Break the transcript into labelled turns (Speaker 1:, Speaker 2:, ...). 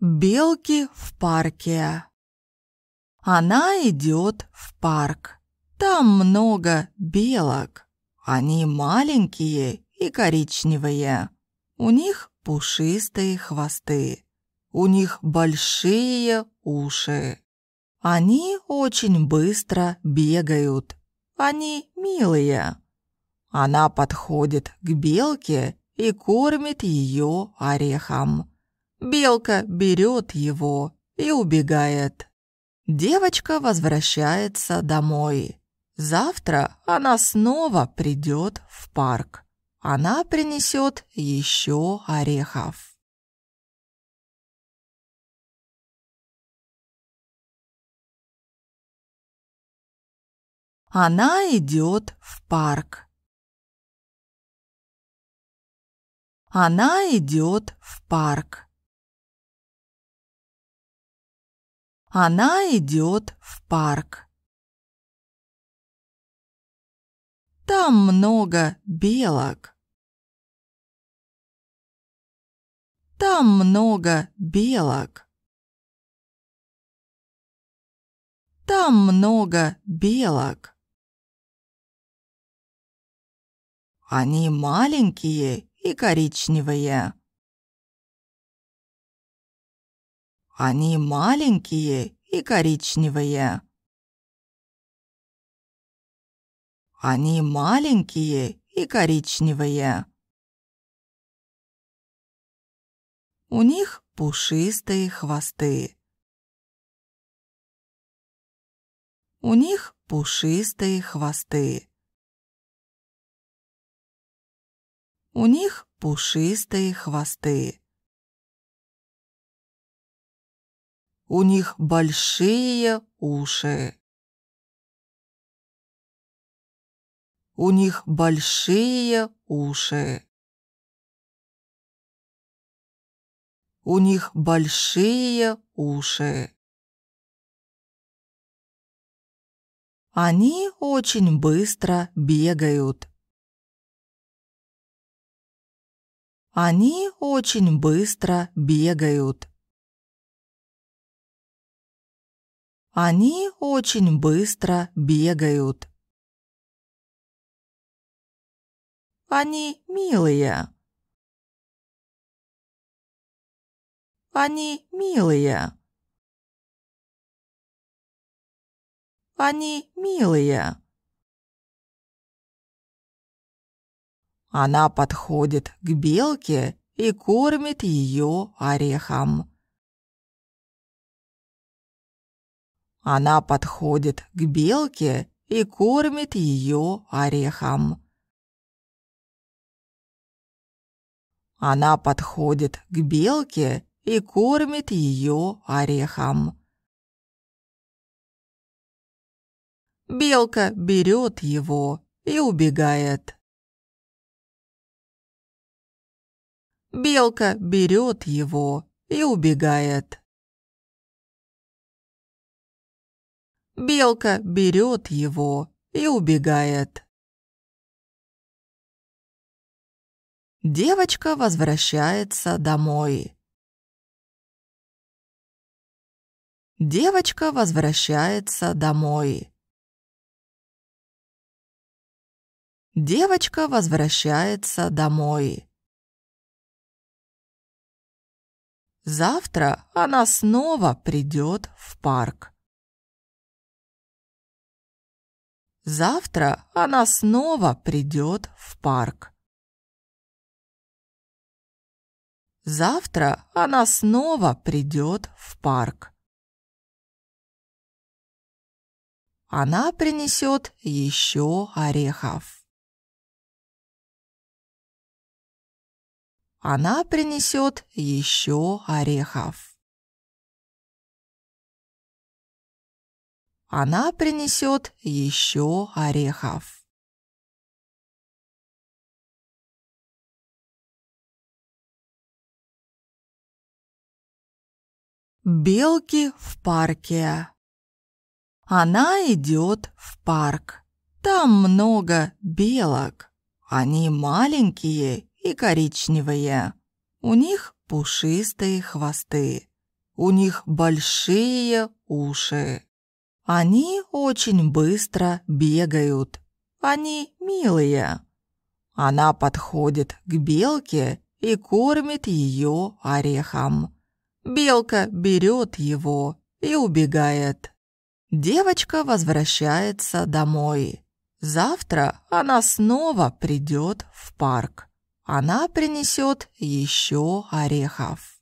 Speaker 1: Белки в парке. Она идет в
Speaker 2: парк. Там много белок. Они маленькие и коричневые. У них пушистые хвосты. У них большие уши. Они очень быстро бегают. Они милые. Она подходит к белке и кормит ее орехом. Белка берет его и убегает. Девочка возвращается домой. Завтра она снова придет в парк. Она
Speaker 1: принесет еще орехов. Она идет в парк. Она идет в парк. Она идет в парк. Там много белок. Там много белок. Там много белок. Они маленькие и коричневые. Они маленькие и коричневые. Они маленькие и коричневые. У них пушистые хвосты. У них пушистые хвосты. У них пушистые хвосты. У них большие уши. У них большие уши. У них большие уши. Они очень быстро бегают. Они очень быстро бегают. Они очень быстро бегают. Они милые. Они милые. Они милые. Она
Speaker 2: подходит к белке и кормит ее орехом.
Speaker 1: Она подходит к белке и кормит ее орехом. Она подходит к белке и кормит ее орехом. Белка берет его и убегает. Белка берет его и убегает. белка берет его и убегает. Девочка возвращается домой. Девочка возвращается домой. Девочка возвращается домой. Завтра она снова придет в парк. Завтра она снова придет в парк. Завтра она снова придет в парк. Она принесет еще орехов. Она принесет еще орехов. она принесет еще орехов. Белки в парке. Она идет
Speaker 2: в парк. Там много белок. Они маленькие и коричневые. У них пушистые хвосты. У них большие уши. Они очень быстро бегают. Они милые. Она подходит к белке и кормит ее орехом. Белка берет его и убегает. Девочка возвращается домой. Завтра она снова придет в парк. Она принесет еще орехов.